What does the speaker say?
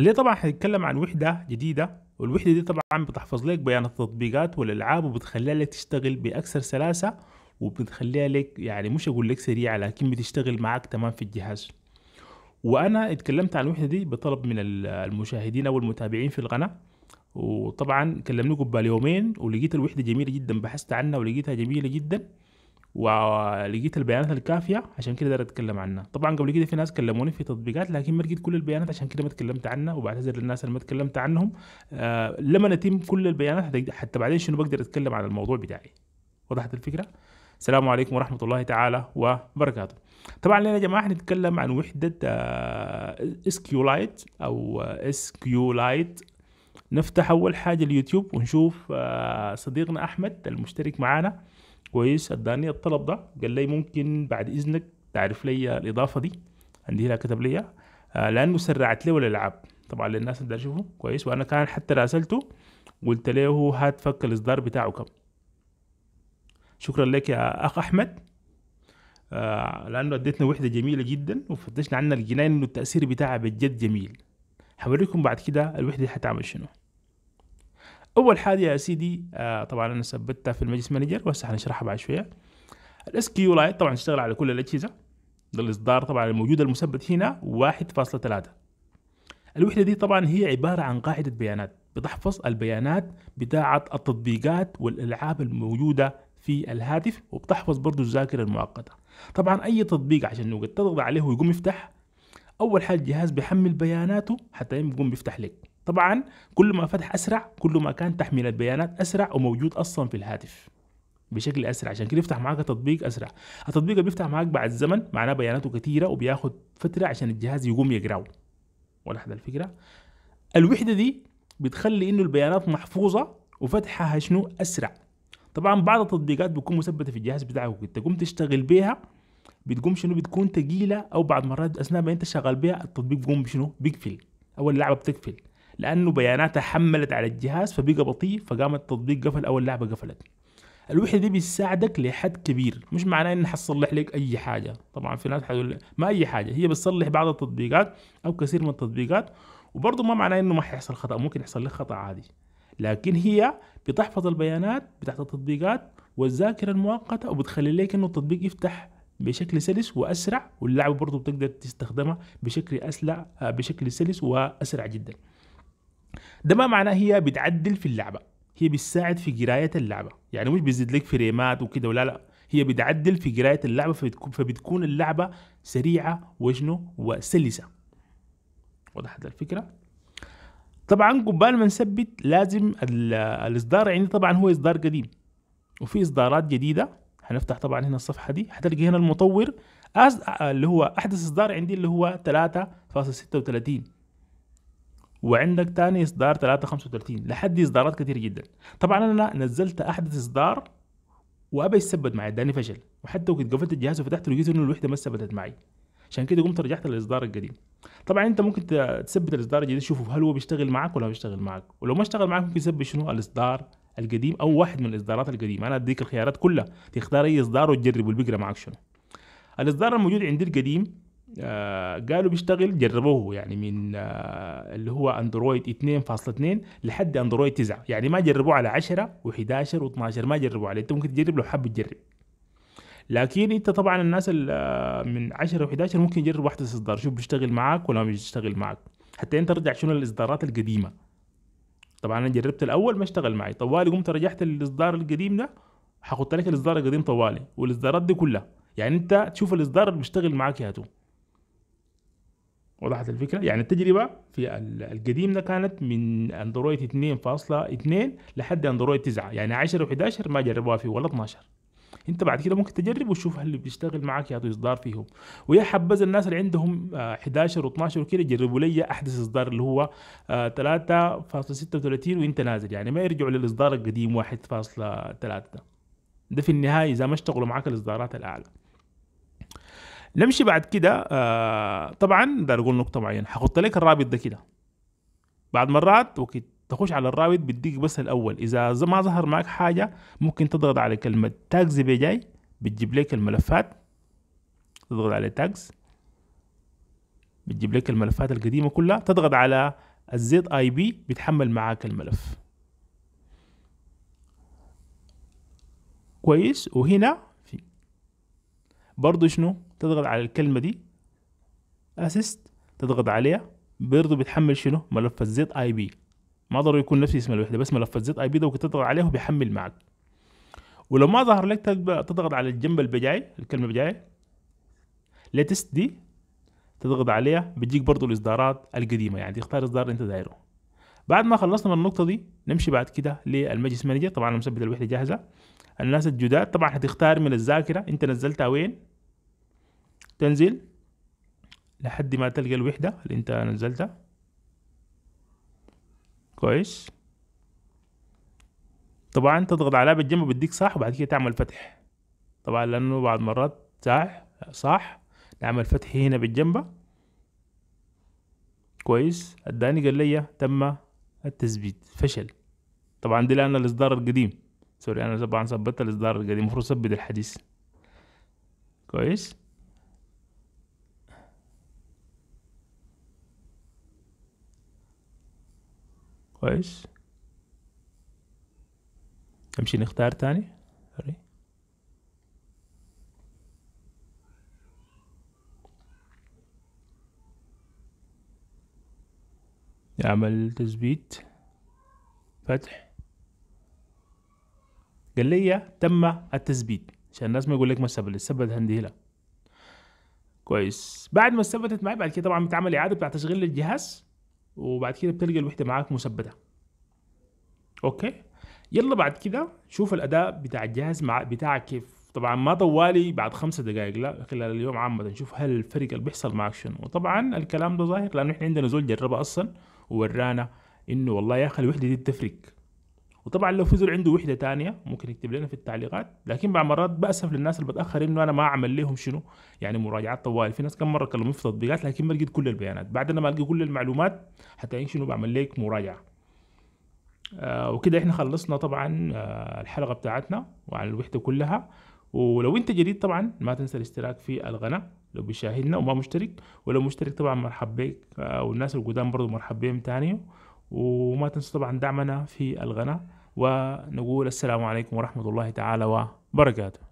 اللي طبعا هنتكلم عن وحدة جديدة والوحدة دي طبعا بتحفظ لك بيان التطبيقات والألعاب وبتخليها لك تشتغل بأكثر سلاسة وبتخليها لك يعني مش أقول لك سريعة لكن بتشتغل معك تمام في الجهاز وأنا اتكلمت عن الوحدة دي بطلب من المشاهدين أو المتابعين في القناة وطبعا كلمني قبل يومين ولقيت الوحدة جميلة جدا بحثت عنها ولقيتها جميلة جدا ولقيت البيانات الكافيه عشان كده قدرت اتكلم عنها طبعا قبل كده في ناس كلموني في تطبيقات لكن ما لقيت كل البيانات عشان كده ما اتكلمت عنها وبعتذر للناس اللي ما اتكلمت عنهم آه لما نتم كل البيانات حتى بعدين شنو بقدر اتكلم عن الموضوع بتاعي وضحت الفكره السلام عليكم ورحمه الله تعالى وبركاته طبعا لنا يا جماعه حنتكلم عن وحده اس آه، كيو لايت او اس كيو لايت نفتح اول حاجه اليوتيوب ونشوف آه، صديقنا احمد المشترك معانا كويس اداني الطلب ده قال لي ممكن بعد اذنك تعرف لي الاضافه دي عندي هنا كتب لي آه لانه سرعت لي الالعاب طبعا للناس اللي اشوفه كويس وانا كان حتى راسلته قلت له هات فك الاصدار بتاعه كم شكرا لك يا اخ احمد آه لانه اديتنا وحده جميله جدا وفتشنا عنها الجنان انه التاثير بتاعها بجد جميل حوريكم بعد كده الوحده حتعمل شنو اول حاجه يا سيدي آه طبعا انا ثبتها في المجلس مانجر وهسه حنشرحها بعد شويه الاس كيو لايت طبعا اشتغل على كل الاجهزه ده الاصدار طبعا الموجود المثبت هنا 1.3 الوحده دي طبعا هي عباره عن قاعده بيانات بتحفظ البيانات بتاعه التطبيقات والالعاب الموجوده في الهاتف وبتحفظ برضه الذاكره المؤقته طبعا اي تطبيق عشان تضغط عليه ويقوم يفتح اول حاجه الجهاز بيحمل بياناته حتى يقوم بيفتح لك طبعا كل ما فتح اسرع كل ما كان تحميل البيانات اسرع وموجود اصلا في الهاتف بشكل اسرع عشان كده يفتح معاك تطبيق اسرع التطبيق اللي بيفتح معاك بعد زمن معناه بياناته كثيره وبياخد فتره عشان الجهاز يقوم يقراه ولا حد الفكره الوحده دي بتخلي انه البيانات محفوظه وفتحها شنو اسرع طبعا بعض التطبيقات بتكون مثبته في الجهاز بتاعك تقوم تشتغل بيها بتقوم شنو بتكون تقيله او بعض مرات اثناء ما انت شغال بيها التطبيق بيقوم شنو بيقفل او اللعبه بتقفل لانه بياناتها حملت على الجهاز فبقى بطيء فقام التطبيق قفل او اللعبه قفلت الوحده دي بتساعدك لحد كبير مش معناه انها حتصلح لك اي حاجه طبعا في ناس حيقول ما اي حاجه هي بتصلح بعض التطبيقات او كثير من التطبيقات وبرضه ما معناه انه ما حيحصل خطا ممكن يحصل لك خطا عادي لكن هي بتحفظ البيانات بتاعت التطبيقات والذاكره المؤقته وبتخلي لك انه التطبيق يفتح بشكل سلس واسرع واللعبه برضه بتقدر تستخدمها بشكل اسرع آه، بشكل سلس واسرع جدا ده ما معناه هي بتعدل في اللعبه هي بتساعد في قرايه اللعبه يعني مش بتزيد لك فريمات وكده ولا لا هي بتعدل في قرايه اللعبه فبتكون اللعبه سريعه وشنو وسلسه وضحت الفكره طبعا قبال ما نثبت لازم الاصدار عندي طبعا هو اصدار قديم وفي اصدارات جديده هنفتح طبعا هنا الصفحه دي هتلاقي هنا المطور اللي هو احدث اصدار عندي اللي هو 3.36 وعندك تاني اصدار 335 لحد اصدارات كثير جدا طبعا انا نزلت احدث اصدار وابى يثبت معي اداني فشل وحتى وقت قفلت الجهاز وفتحته لقيت انه الوحده ما ثبتت معي عشان كده قمت رجعت للاصدار القديم طبعا انت ممكن تثبت الاصدار الجديد تشوفه هل هو بيشتغل معك ولا بيشتغل معك ولو ما اشتغل معك ممكن تثبت شنو الاصدار القديم او واحد من الاصدارات القديمه انا اديك الخيارات كلها تختار اي اصدار وتجرب والبقرة معك شنو الاصدار الموجود عندي القديم آه، قالوا بيشتغل جربوه يعني من آه، اللي هو اندرويد 2.2 لحد اندرويد 9 يعني ما جربوه على 10 و11 و12 ما جربوه عليه انت ممكن تجرب لو حاب تجرب لكن انت طبعا الناس آه، من 10 و11 ممكن يجرب واحده اصدار شوف بيشتغل معاك ولا ما بيشتغل معاك حتى انت ترجع شنو الاصدارات القديمه طبعا انا جربت الاول ما اشتغل معي طوالي قمت رجعت الاصدار القديم ده حقلت لك الاصدار القديم طوالي والاصدارات دي كلها يعني انت تشوف الاصدار اللي بيشتغل معاك يا تو وضحت الفكره يعني التجربه في القديم ده كانت من اندرويد 2.2 لحد اندرويد 9 يعني 10 و11 ما جربوها فيه ولا 12 انت بعد كده ممكن تجرب وتشوف هل بيشتغل معاك يا اصدار فيهم ويا حبذا الناس اللي عندهم 11 آه، و12 وكده جربوا لي احدث اصدار اللي هو 3.36 آه، وانت نازل يعني ما يرجعوا للاصدار القديم 1.3 ده ده في النهايه اذا ما اشتغلوا معاك الاصدارات الاعلى نمشي بعد كده آه طبعا ده اقول نقطه معينه هحط لك الرابط ده كده بعد مرات وقت تخش على الرابط بيديك بس الاول اذا ما ظهر معك حاجه ممكن تضغط على كلمه تاجز بجاي بتجيب لك الملفات تضغط على تاجز بتجيب لك الملفات القديمه كلها تضغط على الزد اي بي بيتحمل معاك الملف كويس وهنا برضو شنو تضغط على الكلمة دي اسيست تضغط عليها برضو بتحمل شنو ملف الزيت اي بي ما ضروري يكون نفس اسم الوحدة بس ملف الزيت اي بي ده ممكن تضغط عليه وبيحمل معك ولو ما ظهر لك تضغط على الجنب البجاي الكلمة البجاي ليتست دي تضغط عليها بتجيك برضو الاصدارات القديمة يعني تختار اصدار انت دايره بعد ما خلصنا من النقطة دي نمشي بعد كده للمجلس مانجر طبعا انا مثبت الوحدة جاهزة الناس الجداد طبعا هتختار من الذاكرة انت نزلتها وين تنزل لحد ما تلقى الوحدة اللي انت نزلتها كويس طبعا تضغط عليها بالجنب بيديك صح وبعد كده تعمل فتح طبعا لانه بعض مرات صح صح نعمل فتح هنا بالجنب كويس اداني قال لي تم التثبيت فشل طبعا دي لان الاصدار القديم سوري انا طبعا ظبطت الاصدار دي المفروض اثبت الحديث كويس كويس نمشي نختار تاني سوري يعمل تثبيت فتح قال لي تم التثبيت عشان الناس ما يقول لك ما ثبت الثبت هنا كويس بعد ما ثبتت معي بعد كده طبعا بتعمل اعاده بتاع تشغيل للجهاز وبعد كده بتلقى الوحده معاك مثبته اوكي يلا بعد كده شوف الاداء بتاع الجهاز مع بتاعك كيف طبعا ما طوالي بعد خمسة دقائق لا خلال اليوم عامة نشوف هل الفرق اللي بيحصل معك شنو وطبعا الكلام ده ظاهر لانه احنا عندنا زول جربه اصلا وورانا انه والله يا اخي الوحدة دي بتفرق وطبعا لو في زول عنده وحده تانية ممكن يكتب لنا في التعليقات لكن بعض مرات باسف للناس اللي بتاخر انه انا ما اعمل لهم شنو يعني مراجعات طوال في ناس كم مره كلموني في تطبيقات لكن ما لقيت كل البيانات بعد ما القى كل المعلومات حتى شنو بعمل لك مراجعه آه وكده احنا خلصنا طبعا آه الحلقه بتاعتنا وعن الوحده كلها ولو انت جديد طبعا ما تنسى الاشتراك في القناه لو بيشاهدنا وما مشترك ولو مشترك طبعا مرحب بك آه والناس القدام برضه مرحب بهم تاني وما تنسوا طبعا دعمنا في القناه ونقول السلام عليكم ورحمة الله تعالى وبركاته